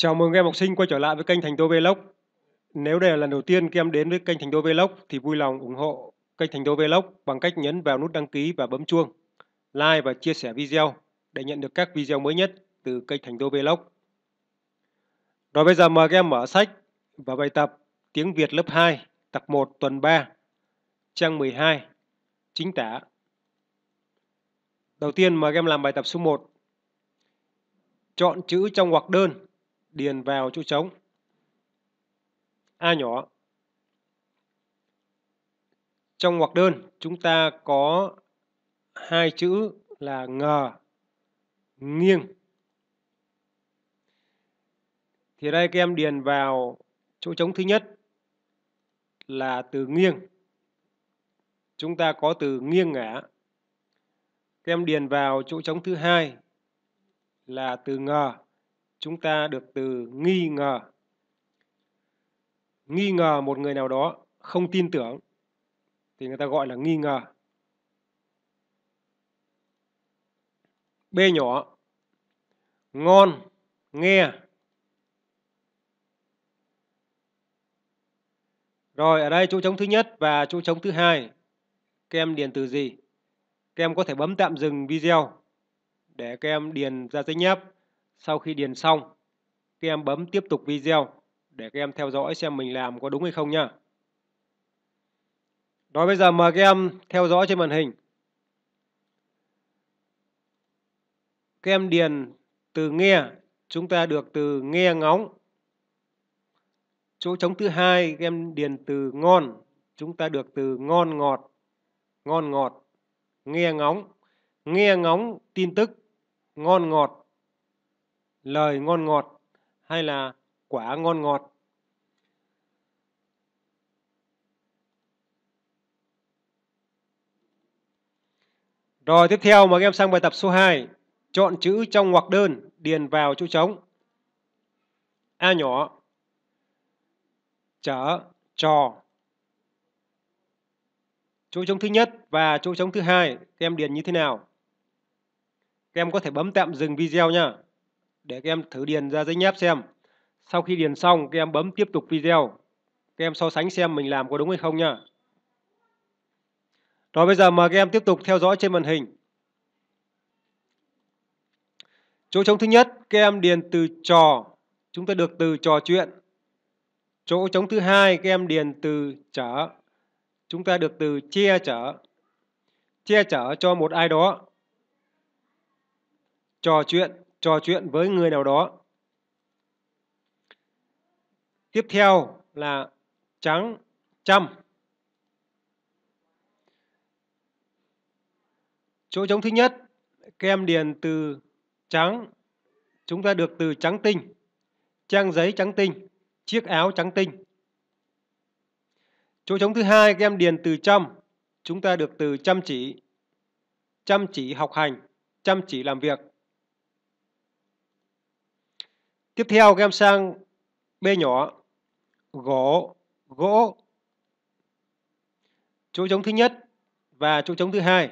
Chào mừng các em học sinh quay trở lại với kênh Thành Đô Vlog. Nếu đây là lần đầu tiên các em đến với kênh Thành Đô Vlog thì vui lòng ủng hộ kênh Thành Đô Vlog bằng cách nhấn vào nút đăng ký và bấm chuông, like và chia sẻ video để nhận được các video mới nhất từ kênh Thành Đô Vlog. Rồi bây giờ mời các em mở sách và bài tập Tiếng Việt lớp 2, tập 1 tuần 3, trang 12, chính tả. Đầu tiên mời các em làm bài tập số 1. Chọn chữ trong ngoặc đơn điền vào chỗ trống A nhỏ. Trong ngoặc đơn, chúng ta có hai chữ là ngờ, nghiêng. Thì đây các em điền vào chỗ trống thứ nhất là từ nghiêng. Chúng ta có từ nghiêng ngả. Các em điền vào chỗ trống thứ hai là từ ngờ chúng ta được từ nghi ngờ. Nghi ngờ một người nào đó không tin tưởng thì người ta gọi là nghi ngờ. B nhỏ. Ngon, nghe. Rồi ở đây chỗ trống thứ nhất và chỗ trống thứ hai. Các em điền từ gì? Các em có thể bấm tạm dừng video để các em điền ra giấy nháp sau khi điền xong, các em bấm tiếp tục video để các em theo dõi xem mình làm có đúng hay không nhá. nói bây giờ mời các em theo dõi trên màn hình. Các em điền từ nghe, chúng ta được từ nghe ngóng. Chỗ trống thứ hai các em điền từ ngon, chúng ta được từ ngon ngọt, ngon ngọt, nghe ngóng, nghe ngóng tin tức, ngon ngọt lời ngon ngọt hay là quả ngon ngọt Rồi tiếp theo mời các em sang bài tập số 2 Chọn chữ trong ngoặc đơn điền vào chỗ trống A nhỏ Chở Trò Chỗ trống thứ nhất và chỗ trống thứ hai Các em điền như thế nào Các em có thể bấm tạm dừng video nha để các em thử điền ra giấy nháp xem. Sau khi điền xong, các em bấm tiếp tục video. Các em so sánh xem mình làm có đúng hay không nha. Rồi bây giờ mời các em tiếp tục theo dõi trên màn hình. Chỗ trống thứ nhất, các em điền từ trò, chúng ta được từ trò chuyện. Chỗ trống thứ hai, các em điền từ chở, chúng ta được từ che chở. Che chở cho một ai đó. Trò chuyện trò chuyện với người nào đó. Tiếp theo là trắng chăm Chỗ trống thứ nhất, kem điền từ trắng, chúng ta được từ trắng tinh, trang giấy trắng tinh, chiếc áo trắng tinh. Chỗ trống thứ hai, kem điền từ chăm chúng ta được từ chăm chỉ, chăm chỉ học hành, chăm chỉ làm việc. Tiếp theo các em sang B nhỏ. Gỗ, gỗ. Chỗ trống thứ nhất và chỗ trống thứ hai.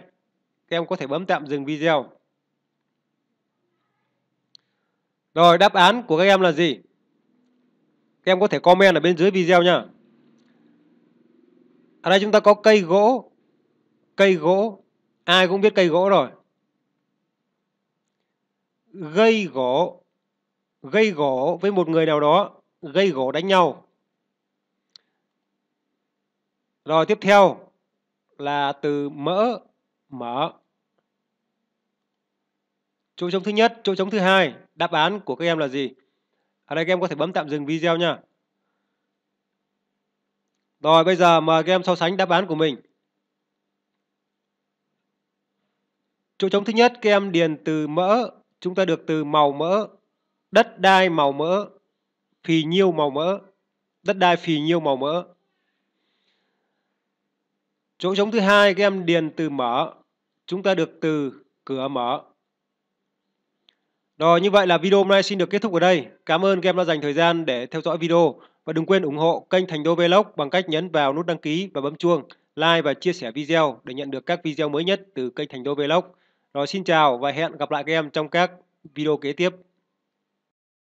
Các em có thể bấm tạm dừng video. Rồi đáp án của các em là gì? Các em có thể comment ở bên dưới video nha. Ở đây chúng ta có cây gỗ. Cây gỗ. Ai cũng biết cây gỗ rồi. Gây gỗ gây gổ với một người nào đó, gây gổ đánh nhau. Rồi tiếp theo là từ mỡ, mở. Chỗ trống thứ nhất, chỗ trống thứ hai, đáp án của các em là gì? Ở đây các em có thể bấm tạm dừng video nha. Rồi bây giờ mời các em so sánh đáp án của mình. Chỗ trống thứ nhất các em điền từ mỡ, chúng ta được từ màu mỡ đất đai màu mỡ phì nhiêu màu mỡ đất đai phì nhiêu màu mỡ chỗ trống thứ hai các em điền từ mở chúng ta được từ cửa mở rồi như vậy là video hôm nay xin được kết thúc ở đây cảm ơn các em đã dành thời gian để theo dõi video và đừng quên ủng hộ kênh Thành Đô Vlog bằng cách nhấn vào nút đăng ký và bấm chuông like và chia sẻ video để nhận được các video mới nhất từ kênh Thành Đô Vlog. Rồi xin chào và hẹn gặp lại các em trong các video kế tiếp.